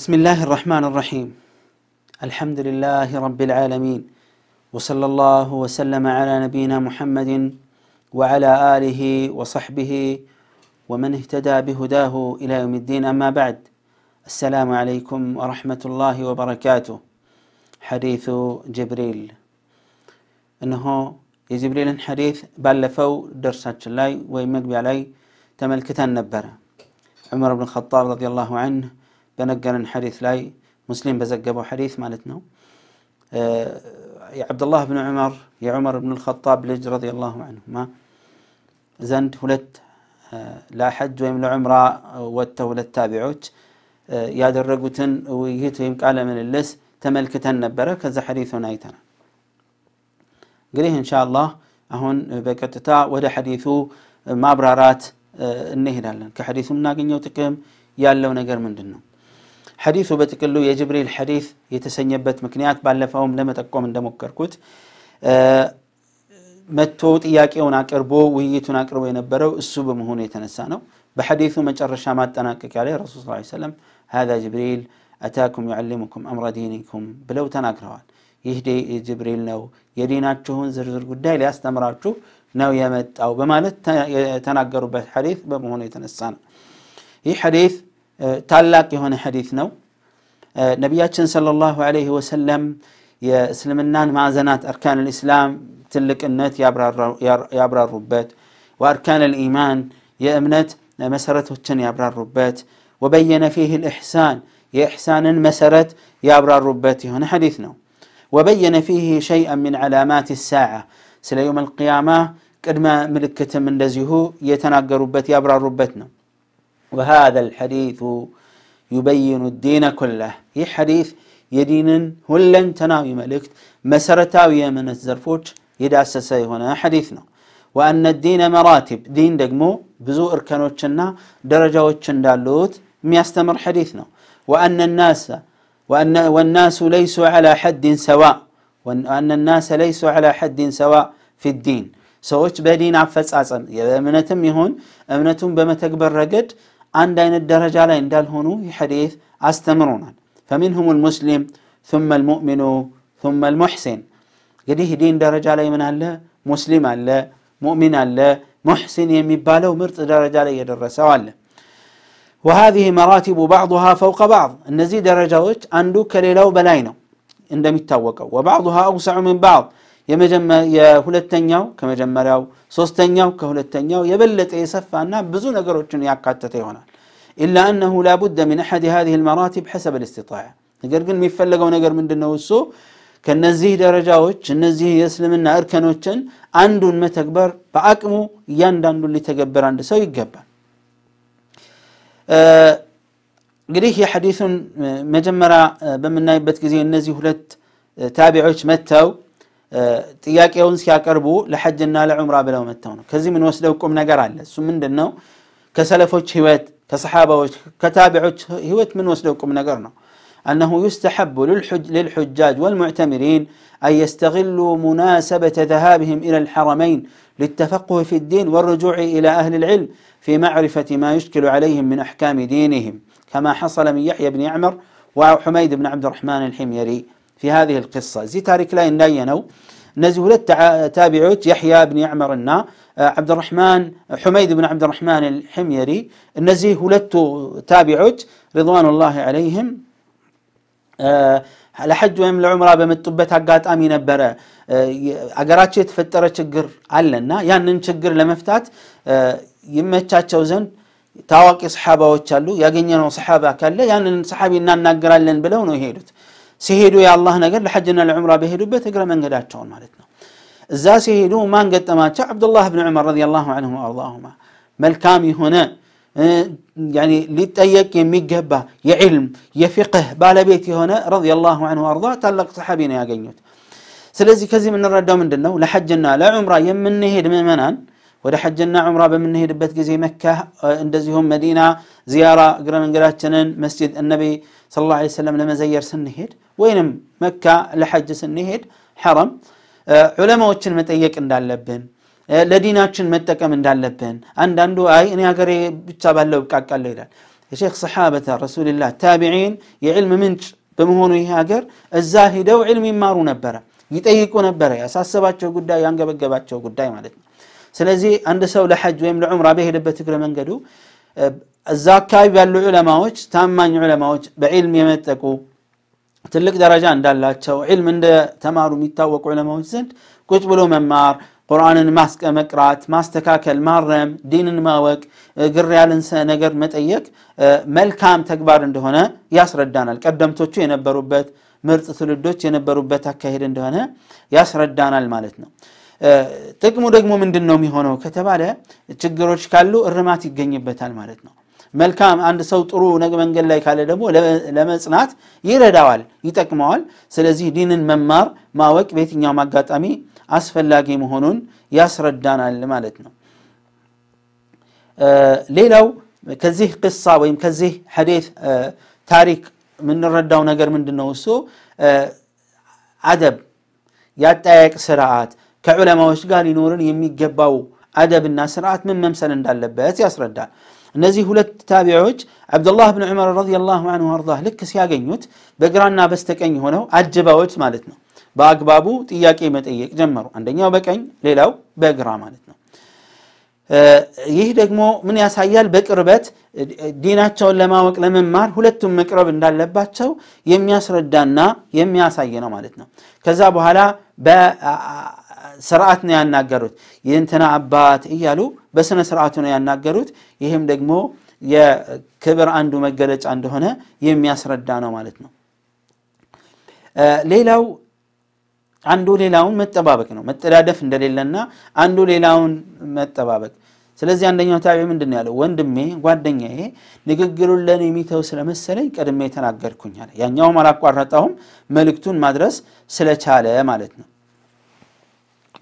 بسم الله الرحمن الرحيم الحمد لله رب العالمين وصلى الله وسلم على نبينا محمد وعلى اله وصحبه ومن اهتدى بهداه الى يوم الدين اما بعد السلام عليكم ورحمه الله وبركاته حديث جبريل انه جبريل حديث ባለፈው درسات ላይ ويمقبي علي تملكتان نبره عمر بن الخطاب رضي الله عنه بنقرن حديث لاي مسلم بزقبه حديث مالتنا آه، يا عبد الله بن عمر يا عمر بن الخطاب لج رضي الله عنه ما زند هلت آه، لا حج ويملا العمرة وته هلت تابعوت يا درقوتن ويهتو يمك من اللس تملكتن نبره كذا حديث ونايتنا قريه إن شاء الله أهون بكتتا ودا حديثو ما مابرارات النهر لن كحديث مناقين يوتكم يالو نقر من دنو ሐዲሱ በጥቅሉ የጅብሪል ሐዲስ የተሰኘበት ምክንያት ባለፈውም ለመጠቆም እንደሞከርኩት መጥቶ ጥያቄውን አቅርቦ ውይይቱን አቅርቦ የነበረው እሱ በመሆኑ የተነሳ ነው። በሐዲሱ መጨረሻ ማጠናቀቂያ ላይ ረሱል ስ ሰለም ሀዛ ጅብሪል አታኩም ዩዓሊሙኩም አምረ ዲኒኩም ብለው ተናግረዋል። ይህ ጅብሪል ነው የዲናችሁን ዝርዝር ጉዳይ ሊያስተምራችሁ ነው የመጣው በማለት የተናገሩበት ሐዲስ በመሆኑ የተነሳ ነው። ይህ ሐዲስ ታላቅ የሆነ ሐዲት ነው። ነቢያችን ሰለላሁ ዐለይሂ ወሰለም የእስልምናን ማዕዘናት አርካን ልእስላም ትልቅነት ያብራሩበት ወአርካን ልኢማን የእምነት መሰረቶችን ያብራሩበት ወበየነ ፊህ ልእሕሳን የእሕሳንን መሰረት ያብራሩበት የሆነ ሐዲት ነው። ወበየነ ፊህ ሸይአን ምን ዓላማት ሳዓ ስለ የውም አልቅያማ ቅድመ ምልክትም እንደዚሁ የተናገሩበት ያብራሩበት ነው። وهذا الحديث يبين الدين كله هي حديث يدين هلن تناوي ملكت مسرتاوية من الزرفوج يداسس هنا حديثنا وأن الدين مراتب دين دقمو بزو إركانو تشنا درجة وتشن دالوت ميستمر حديثنا وأن الناس وأن والناس ليسوا على حد سواء وأن الناس ليسوا على حد سواء في الدين سوتش بدين عفس أصلا يا أمنتم يهون أمنتم بما تكبر رقد عند أين الدرجة على لا يندل في حديث أستمرون فمنهم المسلم ثم المؤمن ثم المحسن قد دين درجة على من الله مسلم الله مؤمن الله محسن يمي بالو مرت درجة يد الرسول وهذه مراتب بعضها فوق بعض النزيد درجة عندك ليلو بلاينو عندما يتوقع وبعضها أوسع من بعض የሁለተኛው ከመጀመሪያው ሶስተኛው ከሁለተኛው የበለጠ የሰፋና ብዙ ነገሮችን ያካተተ ይሆናል ኢላ አነሁ ላቡደ ምን አሐድ ሃዚህ ልመራቲብ ሐሰብ ልስትጣያ ነገር ግን የሚፈለገው ነገር ምንድን ነው እሱ ከነዚህ ደረጃዎች እነዚህ የእስልምና እርከኖችን አንዱን መተግበር በአቅሙ እያንዳንዱን ሊተገበር አንድ ሰው ይገባል እንግዲህ የሐዲሱን መጀመሪያ በምናይበት ጊዜ እነዚህ ሁለት ታቢዖች መጥተው ጥያቄውን ሲያቀርቡ ለሐጅና ለዑምራ ብለው መጥተው ነው። ከዚህ ምን ወስደው ቁም ነገር አለ። እሱ ምንድን ነው? ከሰለፎች ህይወት፣ ከሰሓባዎች፣ ከታቢዖች ህይወት ምን ወስደው ቁም ነገር ነው። أنه يستحب للحجاج والمعتمرين أن يستغلوا مناسبة ذهابهم إلى الحرمين للتفقه في الدين والرجوع إلى أهل العلم في معرفة ما يشكل عليهم من أحكام دينهم كما حصل من يحيى بن يعمر وحميد بن عبد الرحمن الحميري في هذه القصة زي تارك لاي ناينو نزي ولد تابعوت يحيى بن يعمر النا آه، عبد الرحمن حميد بن عبد الرحمن الحميري نزي ولدت تابعوت رضوان الله عليهم على آه، حد وهم العمرة بمتطبتها قات أمي نبرة آه، أقرأت شيء تفترة شقر علنا يعني نشقر لمفتات يما تشاتشو شوزن تاوك صحابه وشالو يقين ينو صحابه كله يعني صحابي نان نقرأ لن بلون وهيلوت ሲሄዱ የአላህ ነገር ለሐጅና ለዑምራ በሄዱበት እግረ መንገዳቸውን ማለት ነው እዛ ሲሄዱ ማን ገጠማቸው አብዱላህ ብን ዑመር ረዲየላሁ ዐንሁ አርዳሁማ መልካም የሆነ ያኒ ሊጠየቅ የሚገባ የዕልም የፊቅህ ባለቤት የሆነ ረዲየላሁ ዐንሁ አርዳ ታላቅ ሰሓቢ ነው ያገኙት ስለዚህ ከዚህ የምንረዳው ምንድን ነው ለሐጅና ለዑምራ የምንሄድ ምእመናን ወደ ሐጅና ዑምራ በምንሄድበት ጊዜ መካ እንደዚሁም መዲና ዚያራ እግረ መንገዳችንን መስጅድ እነቢ ስለ ላ ሰለም ለመዘየር ስንሄድ ወይንም መካ ለሐጅ ስንሄድ ሐረም ዑለማዎችን መጠየቅ እንዳለብን ለዲናችን መጠቀም እንዳለብን አንዳንዱ አይ እኔ ሀገሬ ብቻ ባለው ብቃቃለሁ ይላል የሼክ ሰሓበተ ረሱልላህ ታቢዒን የዕልም ምንጭ በመሆኑ ይህ ሀገር እዛ ሂደው ዕልም ይማሩ ነበረ ይጠይቁ ነበረ ያሳሰባቸው ጉዳይ ያንገበገባቸው ጉዳይ ማለት ነው ስለዚህ አንድ ሰው ለሐጅ ወይም ለዑምራ በሄደበት እግረ መንገዱ እዛ አካባቢ ያሉ ዑለማዎች ታማኝ ዑለማዎች በዒልም የመጠቁ ትልቅ ደረጃ እንዳላቸው ዒልም እንደ ተማሩ የሚታወቁ ዑለማዎች ዘንድ ቁጭ ብሎ መማር ቁርአንን መቅራት ማስተካከል ማረም ዲንን ማወቅ ግር ያለን ነገር መጠየቅ መልካም ተግባር እንደሆነ ያስረዳናል ቀደምቶቹ የነበሩበት ምርጥ ትውልዶች የነበሩበት አካሄድ እንደሆነ ያስረዳናል ማለት ነው ጥቅሙ ደግሞ ምንድን ነው የሚሆነው ከተባለ ችግሮች ካሉ እርማት ይገኝበታል ማለት ነው። መልካም አንድ ሰው ጥሩ መንገድ ላይ ካለ ደግሞ ለመጽናት ይረዳዋል፣ ይጠቅመዋል። ስለዚህ ዲንን መማር ማወቅ በየትኛው አጋጣሚ አስፈላጊ መሆኑን ያስረዳናል ማለት ነው። ሌላው ከዚህ ቅሳ ወይም ከዚህ ሐዲት ታሪክ የምንረዳው ነገር ምንድን ነው? እሱ አደብ፣ የአጠያየቅ ስርዓት ከዑለማዎች ጋር ሊኖርን የሚገባው አደብና ስርዓት ምን መምሰል እንዳለበት ያስረዳል። እነዚህ ሁለት ታቢዎች አብዱላህ ብን ዑመር ረዲየላሁ ዐንሁ አርዳ ልክ ሲያገኙት በግራና በስተቀኝ ሆነው አጅባዎች ማለት ነው በአግባቡ ጥያቄ መጠየቅ ጀመሩ። አንደኛው በቀኝ ሌላው በግራ ማለት ነው። ይህ ደግሞ ምን ያሳያል? በቅርበት ዲናቸውን ለማወቅ ለመማር ሁለቱም መቅረብ እንዳለባቸው የሚያስረዳና የሚያሳይ ነው ማለት ነው። ከዛ በኋላ ስርዓት ነው ያናገሩት። የእንትና አባት እያሉ በስነ ስርዓቱ ነው ያናገሩት። ይህም ደግሞ የክብር አንዱ መገለጫ እንደሆነ የሚያስረዳ ነው ማለት ነው። ሌላው አንዱ ሌላውን መጠባበቅ ነው። መጠዳደፍ እንደሌለና አንዱ ሌላውን መጠባበቅ። ስለዚህ አንደኛው ታቢዕ ምንድን ያለው? ወንድሜ ጓደኛዬ ንግግሩን ለእኔ የሚተው ስለመሰለኝ ቀድሜ የተናገርኩኝ አለ። ያኛውም አላቋረጠውም፣ መልእክቱን ማድረስ ስለቻለ ማለት ነው።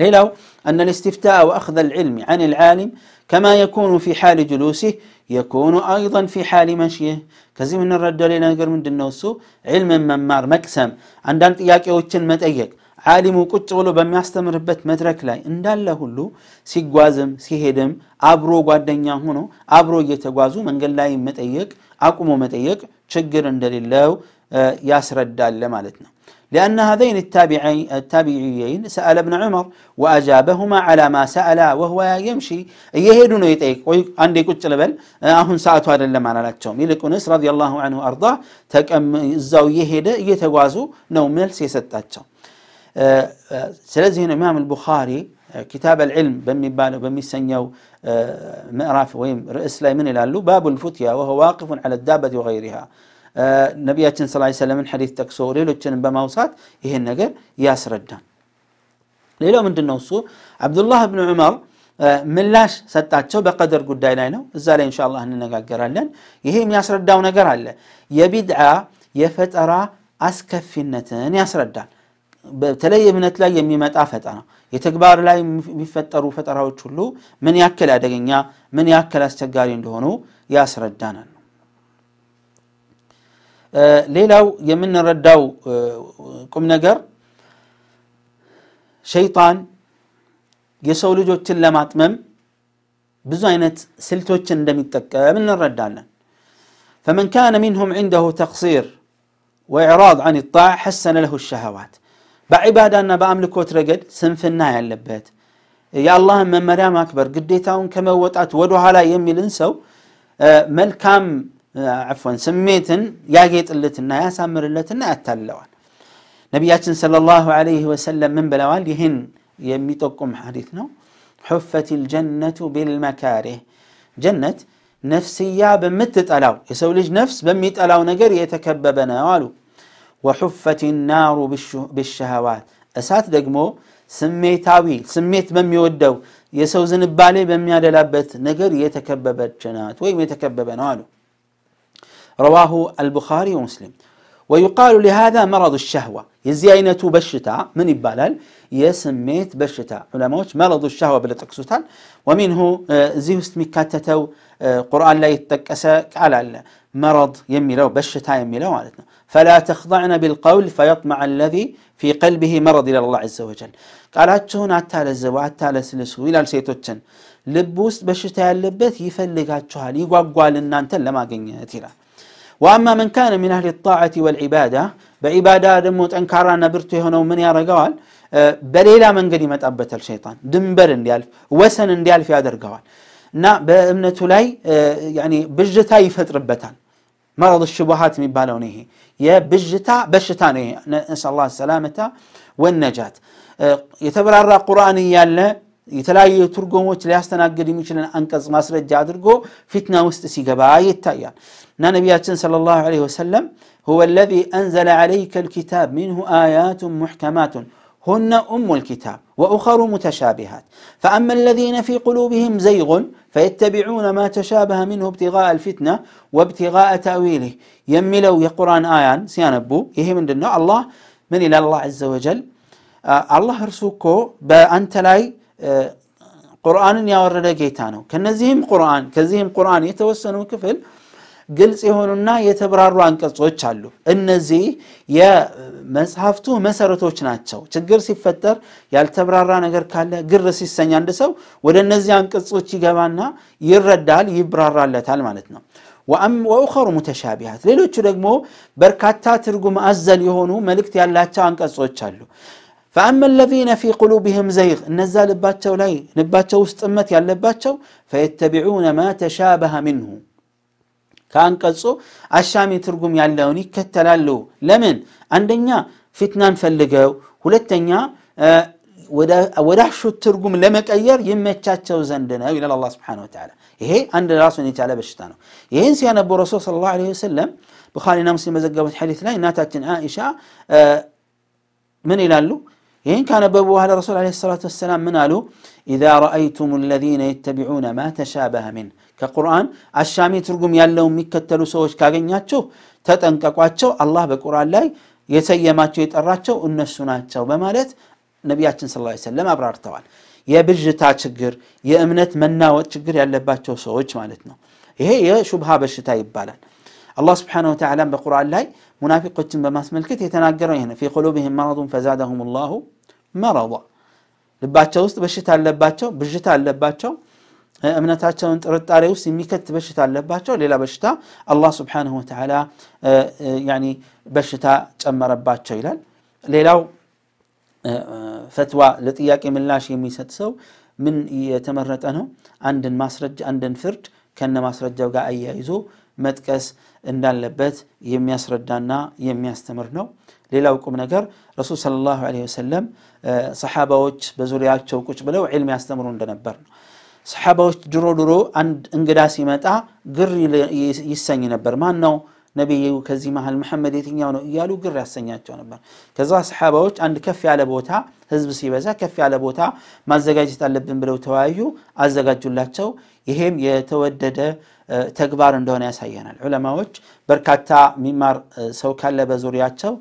له أن الاستفتاء وأخذ العلم عن العالم كما يكون في حال جلوسه يكون أيضا في حال مشيه كزي من الرد علينا قر من دنوسو علم من مار مكسم عندنا تياك يوتشن متأيك عالم وكتش غلو بم يستمر بات مدرك لاي اندال له اللو سي قوازم سي هدم عبرو قادن يهونو عبرو يتقوازو من قل لاي متأيك أقومو متأيك شجر اندال الله ياسر الدال لمالتنا لأن هذين التابعيين سأل ابن عمر وأجابهما على ما سألا وهو يمشي يهدون يتأيك عندي كنت لبل أهن سأتوا هذا لما على التوم نس رضي الله عنه أرضاه تكم الزاو يهد يتوازو نوم سيستات التوم آه، آه، سلزين إمام البخاري آه، كتاب العلم بمي بالو بمي سنيو مئراف ويم رئيس لا من الالو باب الفتيا وهو واقف على الدابة وغيرها ነቢያችን ስ ሰለምን ሐዲት ጠቅሶ ሌሎችንም በማውሳት ይሄን ነገር ያስረዳል። ሌላው ምንድን ነው እሱ አብዱላህ ብን ዑመር ምላሽ ሰጣቸው በቀደር ጉዳይ ላይ ነው። እዛ ላይ እንሻላ እንነጋገራለን። ይሄ የሚያስረዳው ነገር አለ። የቢድዓ የፈጠራ አስከፊነትን ያስረዳል። በተለይ እምነት ላይ የሚመጣ ፈጠራ የተግባር ላይ የሚፈጠሩ ፈጠራዎች ሁሉ ምን ያክል አደገኛ ምን ያክል አስቸጋሪ እንደሆኑ ያስረዳናል። ليلو ሌላው የምንረዳው ቁም ነገር ሸይጣን የሰው ልጆችን ለማጥመም بزينت سلتو تشندم من الردالة فمن كان منهم عنده تقصير وإعراض عن الطاعة حسن له الشهوات بعبادنا بأملكوت رقد سنفنا اللبات يا الله من مريم أكبر قديتاون كما وطعت ودوها لا يمي لنسو ملكام آه، عفوا سميت يا جيت اللتن يا سامر اللتنا أتلوان نبي صلى الله عليه وسلم من بلوان يهن يميتكم حديثنا حفت الجنة بالمكاره جنة نفسية بمتت تألو يسوي ليش نفس بميت ألو نجر يتكبب نوالو وحفت النار بالشهوات أسات دقمو سميتاوي سميت بم يودو يسوزن ببالي بم يادلابت نجر يتكبب جنات ويم يتكبب نوالو رواه البخاري ومسلم ويقال لهذا مرض الشهوة يزيينة بشتا من البلل يسميت بشتا علموش مرض الشهوة بلتكسوتا ومنه آه، زيوس مكاتتو آه، قرآن لا يتكسى على مرض يميلو بشتا يميلو عالتنا فلا تخضعن بالقول فيطمع الذي في قلبه مرض إلى الله عز وجل قال هاتشون عتال الزوا عتال سلسو إلى لبوست بشتا اللبث يفلق هاتشوها ليقوى قوال النانتا لما قنية تيران واما من كان من اهل الطاعه والعباده بعباده دموت انكارا نبرتو هنا ومن يا رجال أه، بليلا من قد يمت الشيطان دنبر اندي وسن اندي الف يا درقوال نا بامنته لاي أه، يعني بجتا يفتر بتان مرض الشبهات من بالونه إيه. يا بجتا بشتانيه نسال الله السلامه والنجاه أه، يتبرع قرانيا የተለያዩ ትርጉሞች ሊያስተናግድ የሚችልን አንቀጽ ማስረጃ አድርጎ ፊትና ውስጥ ሲገባ ይታያል እና ነቢያችን صلى الله عليه وسلم هو الذي أنزل عليك الكتاب منه آيات محكمات هن أم الكتاب وأخر متشابهات فأما الذين في قلوبهم زيغ فيتبعون ما تشابه منه ابتغاء الفتنة وابتغاء تأويله يملوا يقران آيان سيانبو يهي من الله من إلى الله عز وجل الله رسوكو بأنت لاي ቁርአንን ያወረደ ጌታ ነው። ከነዚህም ቁርአን ከዚህም ቁርአን የተወሰኑ ክፍል ግልጽ የሆኑና የተብራሩ አንቀጾች አሉ። እነዚህ የመጽሐፍቱ መሰረቶች ናቸው። ችግር ሲፈጠር ያልተብራራ ነገር ካለ ግር ሲሰኝ አንድ ሰው ወደ እነዚህ አንቀጾች ይገባና ይረዳል፣ ይብራራለታል ማለት ነው። ወኡኸሩ ሙተሻቢሃት ሌሎቹ ደግሞ በርካታ ትርጉም አዘል የሆኑ መልእክት ያላቸው አንቀጾች አሉ። فأما الذين في قلوبهم زيغ نزال باتشو لاي نباتشو استمت يا لباتشو فيتبعون ما تشابه منه كان قصو الشامي ترقم يا لوني كتلالو لمن عندنا فتنة فلقوا ولتنيا آه، ودحشو الترقم لما كأير يما تشاتشو زندنا إلى الله سبحانه وتعالى هي إيه، عند راسه تعالى بشتانو ينسي إيه، أنا أبو رسول صلى الله عليه وسلم بخاري نمسي مزقبت حديث لا ناتت عائشة آه، من إلى ይህን ካነበቡ በኋላ ረሱል ለ ሰላት ወሰላም ምን አሉ ኢዛ ረአይቱም ለዚነ የተቢዑነ ማ ተሻበሀ ሚን ከቁርአን አሻሚ ትርጉም ያለው የሚከተሉ ሰዎች ካገኛችሁ ተጠንቀቋቸው አላህ በቁርአን ላይ የሰየማቸው የጠራቸው እነሱ ናቸው በማለት ነቢያችን ስ ሰለም አብራርተዋል የብዥታ ችግር የእምነት መናወጥ ችግር ያለባቸው ሰዎች ማለት ነው ይሄ የሹብሃ በሽታ ይባላል አላህ ስብሓነ ወተዓላ በቁርአን ላይ ሙናፊቆችን በማስመልከት የተናገረው ይህ ነው ፊ ቁሉብህም መረዱን ፈዛደሁም ላሁ መረቧ ልባቸው ውስጥ በሽታ አለባቸው፣ ብዥታ አለባቸው፣ እምነታቸውን ጥርጣሬ ውስጥ የሚከት በሽታ አለባቸው። ሌላ በሽታ አላ ስብሓነሁ ወተዓላ በሽታ ጨመረባቸው ይላል። ሌላው ፈትዋ ለጥያቄ ምላሽ የሚሰጥ ሰው ምን የተመረጠ ነው? አንድን ማስረጃ አንድን ፍርድ ከነ ማስረጃው ጋር አያይዞ መጥቀስ እንዳለበት የሚያስረዳና የሚያስተምር ነው። ሌላው ቁም ነገር ረሱል ሰለላሁ ዐለይሂ ወሰለም ሰሓባዎች በዙሪያቸው ቁጭ ብለው ዕልም ያስተምሩ እንደነበር ነው። ሰሓባዎች ድሮ ድሮ አንድ እንግዳ ሲመጣ ግር ይሰኝ ነበር። ማን ነው ነቢዩ? ከዚህ መሃል መሐመድ የትኛው ነው እያሉ ግር ያሰኛቸው ነበር። ከዛ ሰሓባዎች አንድ ከፍ ያለ ቦታ ህዝብ ሲበዛ ከፍ ያለ ቦታ ማዘጋጀት አለብን ብለው ተወያዩ፣ አዘጋጁላቸው። ይሄም የተወደደ ተግባር እንደሆነ ያሳየናል። ዑለማዎች በርካታ የሚማር ሰው ካለ በዙሪያቸው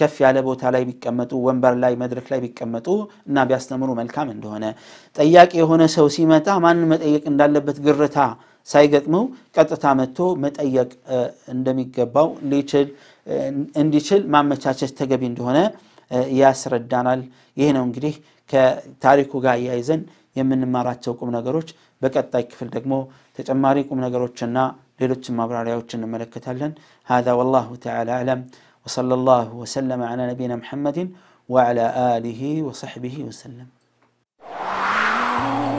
ከፍ ያለ ቦታ ላይ ቢቀመጡ ወንበር ላይ መድረክ ላይ ቢቀመጡ እና ቢያስተምሩ መልካም እንደሆነ ጠያቂ የሆነ ሰው ሲመጣ ማንን መጠየቅ እንዳለበት ግርታ ሳይገጥመው ቀጥታ መጥቶ መጠየቅ እንደሚገባው እንዲችል ማመቻቸት ተገቢ እንደሆነ ያስረዳናል። ይህ ነው እንግዲህ ከታሪኩ ጋር ያይዘን። የምንማራቸው ቁም ነገሮች በቀጣይ ክፍል ደግሞ ተጨማሪ ቁም ነገሮችና ሌሎችን ማብራሪያዎች እንመለከታለን هذا والله تعالى أعلم وصلى الله وسلم على نبينا محمد وعلى آله وصحبه وسلم